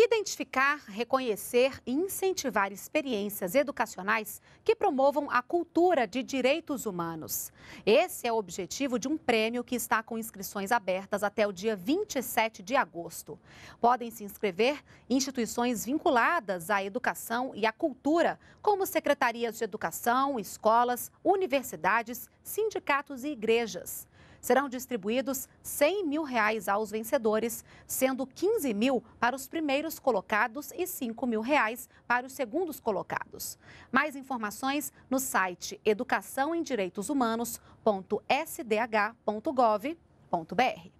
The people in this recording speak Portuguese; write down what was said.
Identificar, reconhecer e incentivar experiências educacionais que promovam a cultura de direitos humanos. Esse é o objetivo de um prêmio que está com inscrições abertas até o dia 27 de agosto. Podem se inscrever instituições vinculadas à educação e à cultura, como secretarias de educação, escolas, universidades, sindicatos e igrejas serão distribuídos 100 mil reais aos vencedores, sendo 15 mil para os primeiros colocados e 5 mil reais para os segundos colocados. Mais informações no site educaçãoemdireitoshumanos.sdh.gov.br.